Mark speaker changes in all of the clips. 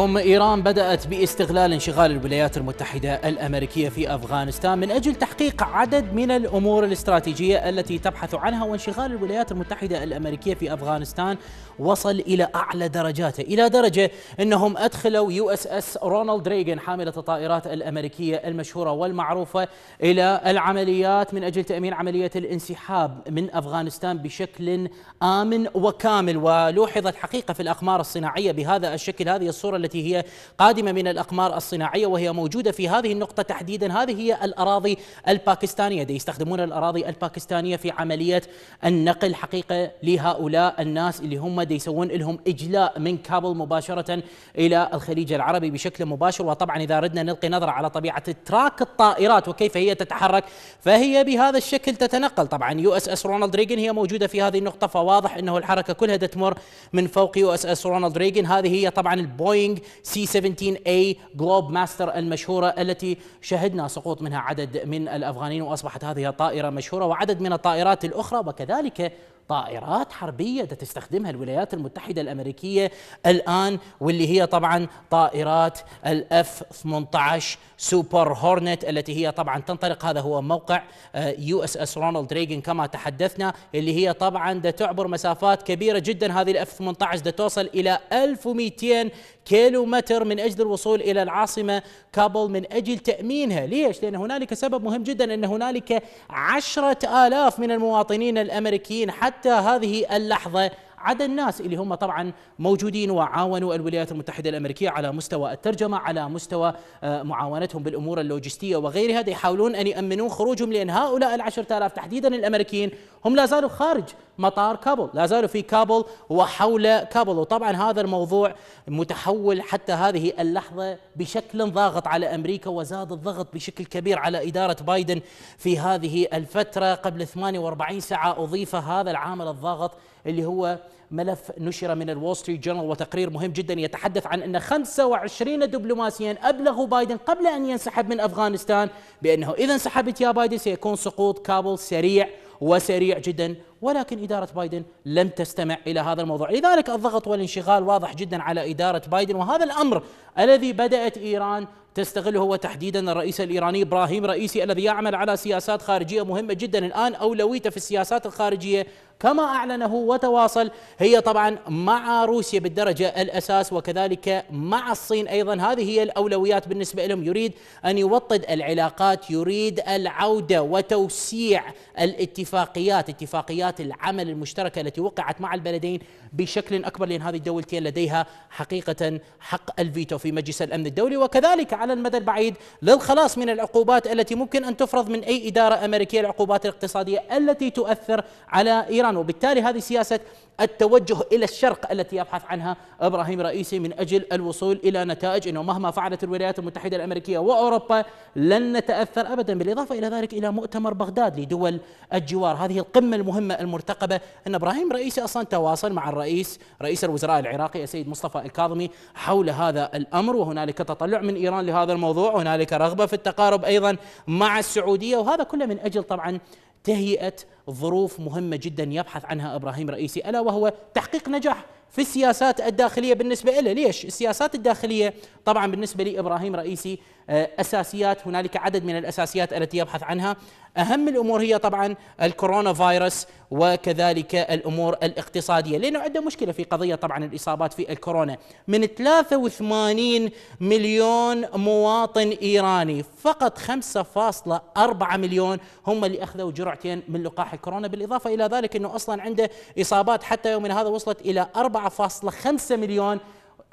Speaker 1: هم إيران بدأت باستغلال انشغال الولايات المتحدة الأمريكية في أفغانستان من أجل تحقيق عدد من الأمور الاستراتيجية التي تبحث عنها وانشغال الولايات المتحدة الأمريكية في أفغانستان وصل إلى أعلى درجاته إلى درجة أنهم أدخلوا يو اس اس رونالد ريغن حاملة الطائرات الأمريكية المشهورة والمعروفة إلى العمليات من أجل تأمين عملية الانسحاب من أفغانستان بشكل آمن وكامل ولوحظت حقيقة في الأقمار الصناعية بهذا الشكل هذه الصورة التي هي قادمة من الأقمار الصناعية وهي موجودة في هذه النقطة تحديدا هذه هي الأراضي الباكستانية دي يستخدمون الأراضي الباكستانية في عملية النقل حقيقة لهؤلاء الناس اللي هم دي يسوون لهم إجلاء من كابل مباشرة إلى الخليج العربي بشكل مباشر وطبعا إذا ردنا نلقي نظرة على طبيعة تراك الطائرات وكيف هي تتحرك فهي بهذا الشكل تتنقل طبعا يو اس اس رونالد ريغن هي موجودة في هذه النقطة فواضح أنه الحركة كلها تمر من فوق يو اس اس رونالد ريغن هذه هي طبعا البوينغ بوينغ سي 17 اي جلوب ماستر المشهورة التي شهدنا سقوط منها عدد من الأفغانيين وأصبحت هذه الطائرة مشهورة وعدد من الطائرات الأخرى وكذلك طائرات حربية تستخدمها الولايات المتحدة الأمريكية الآن واللي هي طبعا طائرات الاف 18 سوبر هورنت التي هي طبعا تنطلق هذا هو موقع يو اس اس رونالد ريغن كما تحدثنا اللي هي طبعا تعبر مسافات كبيرة جدا هذه الاف 18 توصل إلى 1200 كيلو متر من أجل الوصول إلى العاصمة كابل من أجل تأمينها ليش؟ لأن هنالك سبب مهم جدا أن هنالك عشرة آلاف من المواطنين الأمريكيين حتى هذه اللحظة عدا الناس اللي هم طبعا موجودين وعاونوا الولايات المتحدة الأمريكية على مستوى الترجمة على مستوى آه، معاونتهم بالأمور اللوجستية وغيرها يحاولون أن يأمنون خروجهم لأن هؤلاء العشرة آلاف تحديدا الأمريكيين هم لا زالوا خارج مطار كابل لا زالوا في كابل وحول كابل وطبعا هذا الموضوع متحول حتى هذه اللحظة بشكل ضاغط على أمريكا وزاد الضغط بشكل كبير على إدارة بايدن في هذه الفترة قبل 48 ساعة أضيف هذا العامل الضاغط اللي هو ملف نشر من الول ستريت جورنال وتقرير مهم جدا يتحدث عن ان 25 دبلوماسيا ابلغوا بايدن قبل ان ينسحب من افغانستان بانه اذا انسحبت يا بايدن سيكون سقوط كابل سريع وسريع جدا ولكن إدارة بايدن لم تستمع إلى هذا الموضوع لذلك الضغط والانشغال واضح جدا على إدارة بايدن وهذا الأمر الذي بدأت إيران تستغله هو تحديدا الرئيس الإيراني إبراهيم رئيسي الذي يعمل على سياسات خارجية مهمة جدا الآن أولويته في السياسات الخارجية كما أعلنه وتواصل هي طبعا مع روسيا بالدرجة الأساس وكذلك مع الصين أيضا هذه هي الأولويات بالنسبة لهم يريد أن يوطد العلاقات يريد العودة وتوسيع الاتفاقيات اتفاقيات اتفاقيات العمل المشتركه التي وقعت مع البلدين بشكل اكبر لان هذه الدولتين لديها حقيقه حق الفيتو في مجلس الامن الدولي وكذلك على المدى البعيد للخلاص من العقوبات التي ممكن ان تفرض من اي اداره امريكيه العقوبات الاقتصاديه التي تؤثر على ايران وبالتالي هذه سياسه التوجه الى الشرق التي يبحث عنها ابراهيم رئيسي من اجل الوصول الى نتائج انه مهما فعلت الولايات المتحده الامريكيه واوروبا لن نتاثر ابدا بالاضافه الى ذلك الى مؤتمر بغداد لدول الجوار هذه القمه المهمه المرتقبة أن إبراهيم رئيسي أصلا تواصل مع الرئيس رئيس الوزراء العراقي السيد مصطفى الكاظمي حول هذا الأمر وهنالك تطلع من إيران لهذا الموضوع وهنالك رغبة في التقارب أيضا مع السعودية وهذا كله من أجل طبعا تهيئة ظروف مهمة جدا يبحث عنها إبراهيم رئيسي ألا وهو تحقيق نجاح في السياسات الداخلية بالنسبة له ليش؟ السياسات الداخلية طبعا بالنسبة لابراهيم رئيسي آه، اساسيات هنالك عدد من الاساسيات التي يبحث عنها اهم الامور هي طبعا الكورونا فايروس وكذلك الامور الاقتصاديه لانه عندنا مشكله في قضيه طبعا الاصابات في الكورونا من 83 مليون مواطن ايراني فقط 5.4 مليون هم اللي اخذوا جرعتين من لقاح الكورونا بالاضافه الى ذلك انه اصلا عنده اصابات حتى يومنا هذا وصلت الى 4.5 مليون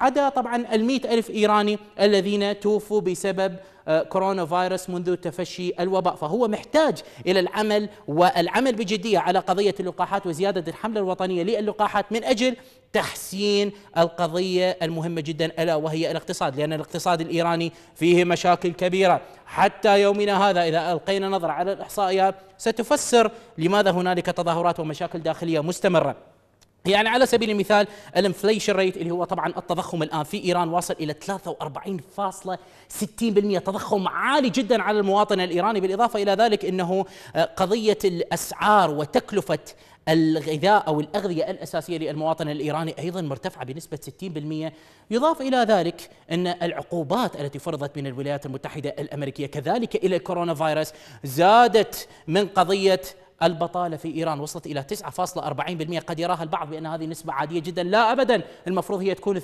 Speaker 1: عدا طبعا المئة ألف إيراني الذين توفوا بسبب آه، كورونا فيروس منذ تفشي الوباء فهو محتاج إلى العمل والعمل بجدية على قضية اللقاحات وزيادة الحملة الوطنية للقاحات من أجل تحسين القضية المهمة جدا ألا وهي الاقتصاد لأن الاقتصاد الإيراني فيه مشاكل كبيرة حتى يومنا هذا إذا ألقينا نظرة على الإحصائيات ستفسر لماذا هنالك تظاهرات ومشاكل داخلية مستمرة يعني على سبيل المثال الانفليشن ريت اللي هو طبعا التضخم الان في ايران واصل الى 43.60% تضخم عالي جدا على المواطن الايراني بالاضافه الى ذلك انه آه، قضيه الاسعار وتكلفه الغذاء او الاغذيه الاساسيه للمواطن الايراني ايضا مرتفعه بنسبه 60%، يضاف الى ذلك ان العقوبات التي فرضت من الولايات المتحده الامريكيه كذلك الى الكورونا فيروس زادت من قضيه البطالة في إيران وصلت إلى 9.40% قد يراها البعض بأن هذه نسبة عادية جدا لا أبدا المفروض هي تكون 2%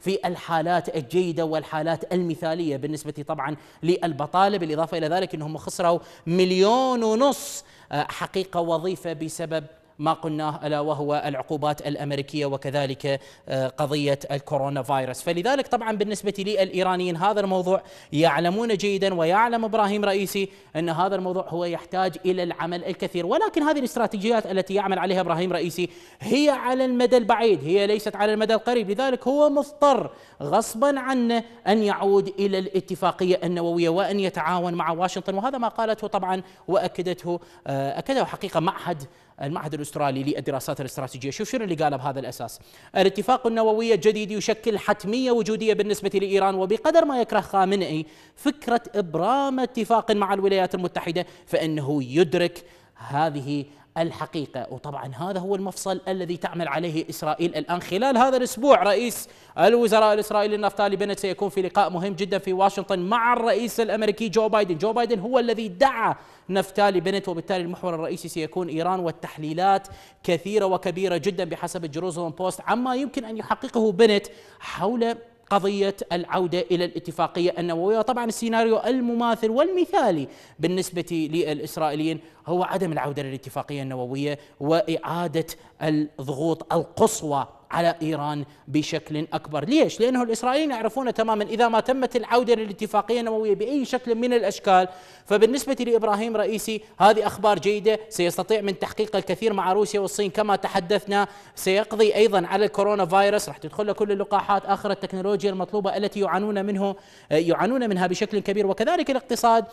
Speaker 1: في الحالات الجيدة والحالات المثالية بالنسبة طبعا للبطالة بالإضافة إلى ذلك أنهم خسروا مليون ونص آه، حقيقة وظيفة بسبب ما قلناه الا وهو العقوبات الامريكيه وكذلك آه، قضيه الكورونا فايروس، فلذلك طبعا بالنسبه للايرانيين هذا الموضوع يعلمون جيدا ويعلم ابراهيم رئيسي ان هذا الموضوع هو يحتاج الى العمل الكثير، ولكن هذه الاستراتيجيات التي يعمل عليها ابراهيم رئيسي هي على المدى البعيد، هي ليست على المدى القريب، لذلك هو مضطر غصبا عنه ان يعود الى الاتفاقيه النوويه وان يتعاون مع واشنطن، وهذا ما قالته طبعا واكدته آه، اكده حقيقه معهد المعهد الاسترالي للدراسات الاستراتيجيه شوف شنو اللي قاله بهذا الاساس الاتفاق النووي الجديد يشكل حتميه وجوديه بالنسبه لايران وبقدر ما يكره خامنئي فكره ابرام اتفاق مع الولايات المتحده فانه يدرك هذه الحقيقه وطبعا هذا هو المفصل الذي تعمل عليه اسرائيل الان خلال هذا الاسبوع رئيس الوزراء الاسرائيلي النفتالي بنت سيكون في لقاء مهم جدا في واشنطن مع الرئيس الامريكي جو بايدن، جو بايدن هو الذي دعا نفتالي بنت وبالتالي المحور الرئيسي سيكون ايران والتحليلات كثيره وكبيره جدا بحسب الجروزون بوست عما يمكن ان يحققه بنت حول قضية العودة إلى الاتفاقية النووية طبعا السيناريو المماثل والمثالي بالنسبة للإسرائيليين هو عدم العودة للاتفاقية النووية وإعادة الضغوط القصوى على إيران بشكل أكبر ليش؟ لأنه الإسرائيليين يعرفون تماما إذا ما تمت العودة للاتفاقية النووية بأي شكل من الأشكال فبالنسبة لإبراهيم رئيسي هذه أخبار جيدة سيستطيع من تحقيق الكثير مع روسيا والصين كما تحدثنا سيقضي أيضا على الكورونا فيروس راح تدخل كل اللقاحات آخر التكنولوجيا المطلوبة التي يعانون منه يعانون منها بشكل كبير وكذلك الاقتصاد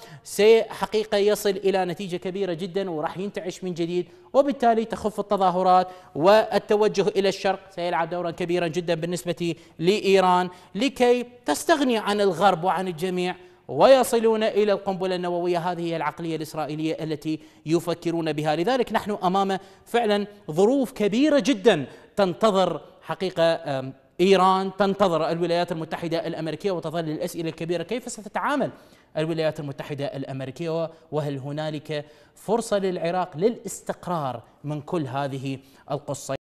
Speaker 1: حقيقة يصل إلى نتيجة كبيرة جدا وراح ينتعش من جديد وبالتالي تخف التظاهرات والتوجه إلى الشرق سيلعب دورا كبيرا جدا بالنسبة لإيران لكي تستغني عن الغرب وعن الجميع ويصلون الى القنبله النوويه هذه هي العقليه الاسرائيليه التي يفكرون بها لذلك نحن امام فعلا ظروف كبيره جدا تنتظر حقيقه ايران تنتظر الولايات المتحده الامريكيه وتظل الاسئله الكبيره كيف ستتعامل الولايات المتحده الامريكيه وهل هنالك فرصه للعراق للاستقرار من كل هذه القصه